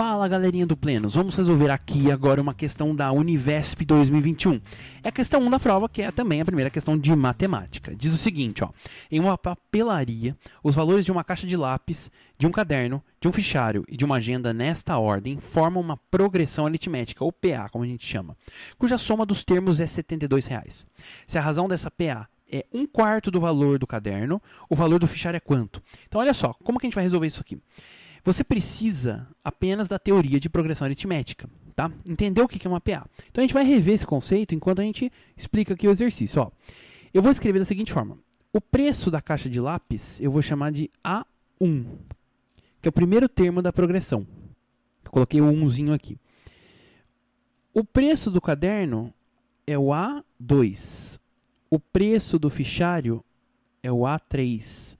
Fala galerinha do Plenos, vamos resolver aqui agora uma questão da Univesp 2021. É a questão 1 da prova, que é também a primeira questão de matemática. Diz o seguinte, ó: em uma papelaria, os valores de uma caixa de lápis, de um caderno, de um fichário e de uma agenda nesta ordem formam uma progressão aritmética, ou PA, como a gente chama, cuja soma dos termos é R$ 72. Reais. Se a razão dessa PA é um quarto do valor do caderno, o valor do fichário é quanto? Então olha só, como que a gente vai resolver isso aqui? Você precisa apenas da teoria de progressão aritmética, tá? Entender o que é uma PA. Então a gente vai rever esse conceito enquanto a gente explica aqui o exercício. Ó. Eu vou escrever da seguinte forma: o preço da caixa de lápis eu vou chamar de A1, que é o primeiro termo da progressão. Eu coloquei o 1 aqui. O preço do caderno é o A2. O preço do fichário é o A3.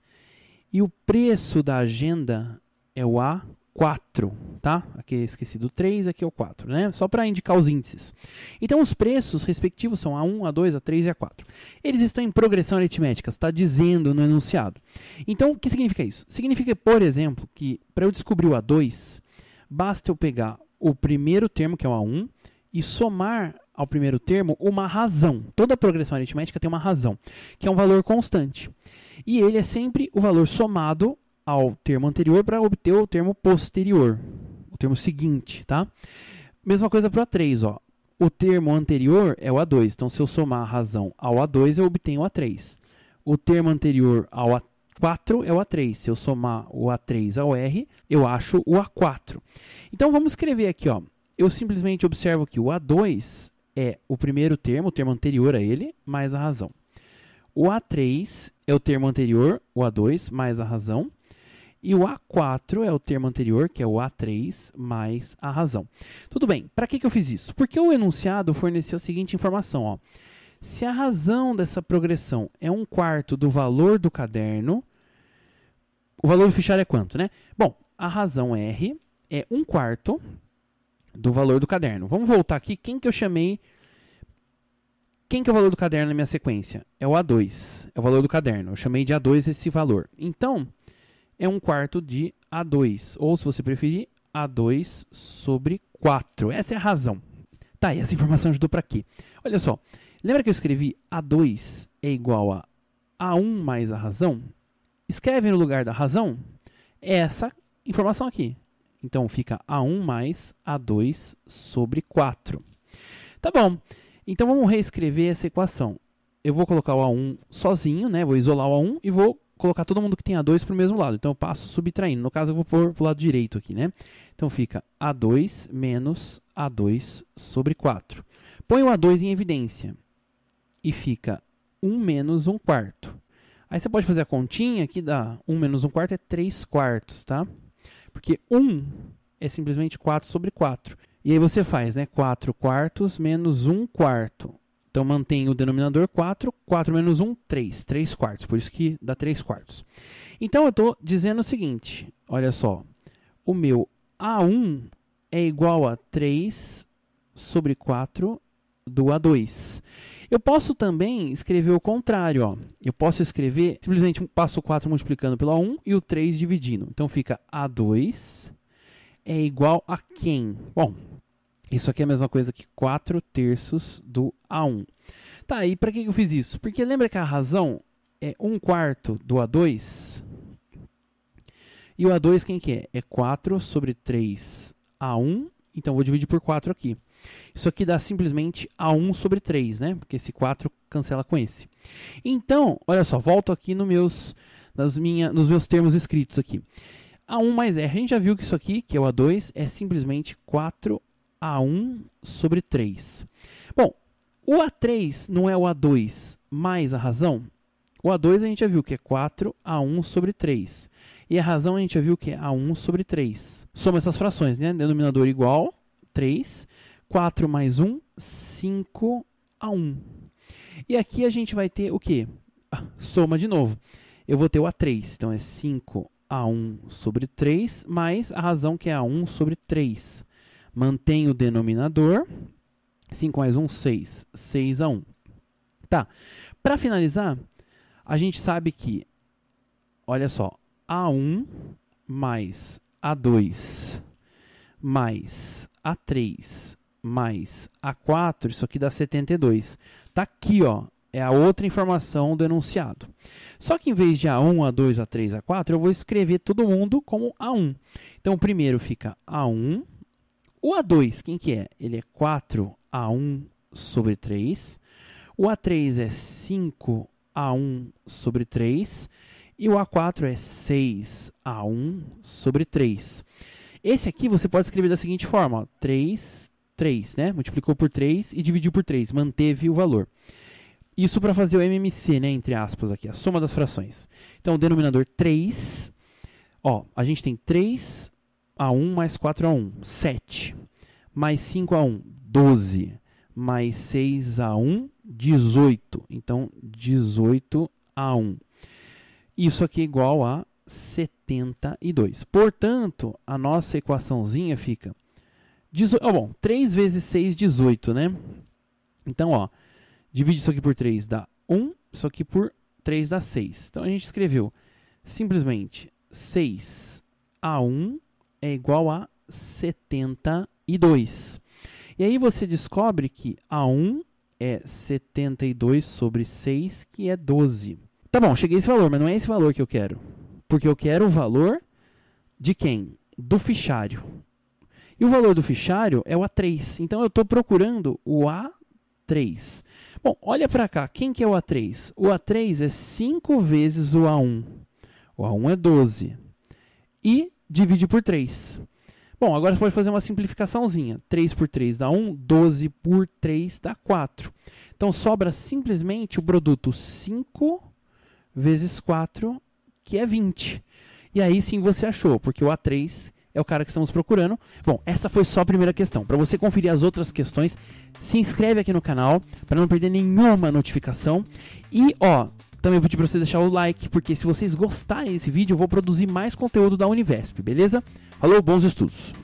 E o preço da agenda é o A4, tá? Aqui esqueci do 3, aqui é o 4, né? Só para indicar os índices. Então os preços respectivos são A1, A2, A3 e A4. Eles estão em progressão aritmética, está dizendo no enunciado. Então, o que significa isso? Significa, por exemplo, que para eu descobrir o A2, basta eu pegar o primeiro termo, que é o A1, e somar ao primeiro termo uma razão. Toda progressão aritmética tem uma razão, que é um valor constante. E ele é sempre o valor somado ao termo anterior para obter o termo posterior, o termo seguinte, tá? Mesma coisa para o A3, ó. O termo anterior é o A2, então se eu somar a razão ao A2, eu obtenho o A3. O termo anterior ao A4 é o A3, se eu somar o A3 ao R, eu acho o A4. Então vamos escrever aqui, ó. Eu simplesmente observo que o A2 é o primeiro termo, o termo anterior a ele, mais a razão. O A3 é o termo anterior, o A2, mais a razão. E o A4 é o termo anterior, que é o A3 mais a razão. Tudo bem, para que, que eu fiz isso? Porque o enunciado forneceu a seguinte informação: ó. se a razão dessa progressão é um quarto do valor do caderno, o valor do fichário é quanto, né? Bom, a razão R é um quarto do valor do caderno. Vamos voltar aqui. Quem que eu chamei? Quem que é o valor do caderno na minha sequência? É o A2. É o valor do caderno. Eu chamei de A2 esse valor. Então, é um quarto de A2. Ou, se você preferir, A2 sobre 4. Essa é a razão. Tá, e essa informação ajudou para quê? Olha só, lembra que eu escrevi A2 é igual a A1 mais a razão? Escreve no lugar da razão essa informação aqui. Então fica A1 mais A2 sobre 4. Tá bom, então vamos reescrever essa equação. Eu vou colocar o A1 sozinho, né? vou isolar o A1 e vou colocar todo mundo que tem A2 para o mesmo lado. Então eu passo subtraindo. No caso, eu vou pôr para o lado direito aqui, né? Então fica A2 menos A2 sobre 4. Põe o A2 em evidência e fica 1 menos 1 quarto. Aí você pode fazer a continha que dá 1 menos 1 quarto é 3 quartos, tá? Porque 1 é simplesmente 4 sobre 4. E aí você faz, né? 4 quartos menos 1 quarto. Então mantém o denominador 4, 4 menos 1, 3, 3 quartos, por isso que dá 3 quartos. Então eu estou dizendo o seguinte, olha só, o meu A1 é igual a 3 sobre 4 do A2. Eu posso também escrever o contrário. Ó. Eu posso escrever simplesmente passo o 4 multiplicando pelo A1 e o 3 dividindo. Então fica A2 é igual a quem? Bom, isso aqui é a mesma coisa que 4 terços do A1. Tá, e para que eu fiz isso? Porque lembra que a razão é 1 quarto do A2? E o A2 quem que é? É 4 sobre 3 A1. Então, vou dividir por 4 aqui. Isso aqui dá simplesmente A1 sobre 3, né? Porque esse 4 cancela com esse. Então, olha só, volto aqui no meus, nas minha, nos meus termos escritos aqui. A1 mais R, a gente já viu que isso aqui, que é o A2, é simplesmente 4 a1 sobre 3. Bom, o A3 não é o A2 mais a razão? O A2 a gente já viu que é 4 A1 sobre 3. E a razão a gente já viu que é A1 sobre 3. Soma essas frações, né? Denominador igual, 3. 4 mais 1, 5 A1. E aqui a gente vai ter o quê? Ah, soma de novo. Eu vou ter o A3, então é 5 A1 sobre 3, mais a razão que é A1 sobre 3. Mantém o denominador. 5 mais 1, 6. 6 a 1. Tá. Para finalizar, a gente sabe que, olha só, A1 mais A2 mais A3 mais A4, isso aqui dá 72. Tá aqui, ó, é a outra informação do enunciado. Só que em vez de A1, A2, A3, A4, eu vou escrever todo mundo como A1. Então, o primeiro fica A1 o A2, quem que é? Ele é 4 A1 sobre 3. O A3 é 5 A1 sobre 3. E o A4 é 6 A1 sobre 3. Esse aqui você pode escrever da seguinte forma: ó, 3, 3, né? Multiplicou por 3 e dividiu por 3, manteve o valor. Isso para fazer o MMC, né? Entre aspas, aqui, a soma das frações. Então, o denominador 3. Ó, a gente tem 3 a 1 mais 4 a 1, 7. Mais 5 a 1, 12. Mais 6 a 1, 18. Então, 18 a 1. Isso aqui é igual a 72. Portanto, a nossa equaçãozinha fica... Oh, bom, 3 vezes 6, 18, né? Então, ó, divide isso aqui por 3 dá 1, isso aqui por 3 dá 6. Então, a gente escreveu simplesmente 6 a 1 é igual a 72. E aí você descobre que A1 é 72 sobre 6, que é 12. Tá bom, cheguei a esse valor, mas não é esse valor que eu quero. Porque eu quero o valor de quem? Do fichário. E o valor do fichário é o A3. Então eu estou procurando o A3. Bom, olha para cá. Quem que é o A3? O A3 é 5 vezes o A1. O A1 é 12. E divide por 3. Bom, agora você pode fazer uma simplificaçãozinha. 3 por 3 dá 1, 12 por 3 dá 4. Então sobra simplesmente o produto 5 vezes 4, que é 20. E aí sim você achou, porque o A3 é o cara que estamos procurando. Bom, essa foi só a primeira questão. Para você conferir as outras questões, se inscreve aqui no canal para não perder nenhuma notificação. E, ó, também vou pedir para você deixar o like, porque se vocês gostarem desse vídeo, eu vou produzir mais conteúdo da Univesp, beleza? Falou, bons estudos!